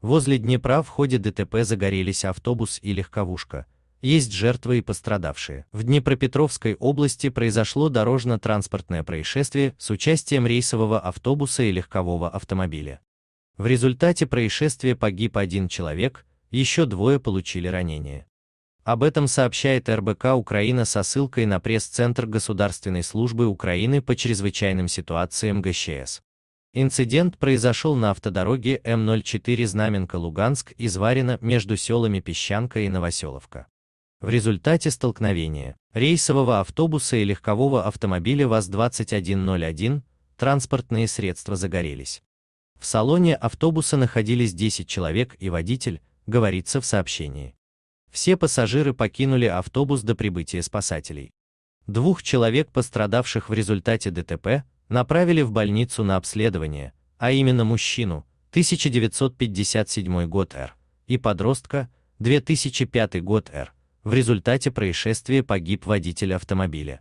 Возле Днепра в ходе ДТП загорелись автобус и легковушка. Есть жертвы и пострадавшие. В Днепропетровской области произошло дорожно-транспортное происшествие с участием рейсового автобуса и легкового автомобиля. В результате происшествия погиб один человек, еще двое получили ранения. Об этом сообщает РБК Украина со ссылкой на пресс-центр Государственной службы Украины по чрезвычайным ситуациям ГЧС. Инцидент произошел на автодороге М04 Знаменка-Луганск из Варина между селами Песчанка и Новоселовка. В результате столкновения рейсового автобуса и легкового автомобиля ВАЗ-2101 транспортные средства загорелись. В салоне автобуса находились 10 человек и водитель, говорится в сообщении. Все пассажиры покинули автобус до прибытия спасателей. Двух человек, пострадавших в результате ДТП, направили в больницу на обследование, а именно мужчину, 1957 год Р, и подростка, 2005 год Р. В результате происшествия погиб водитель автомобиля.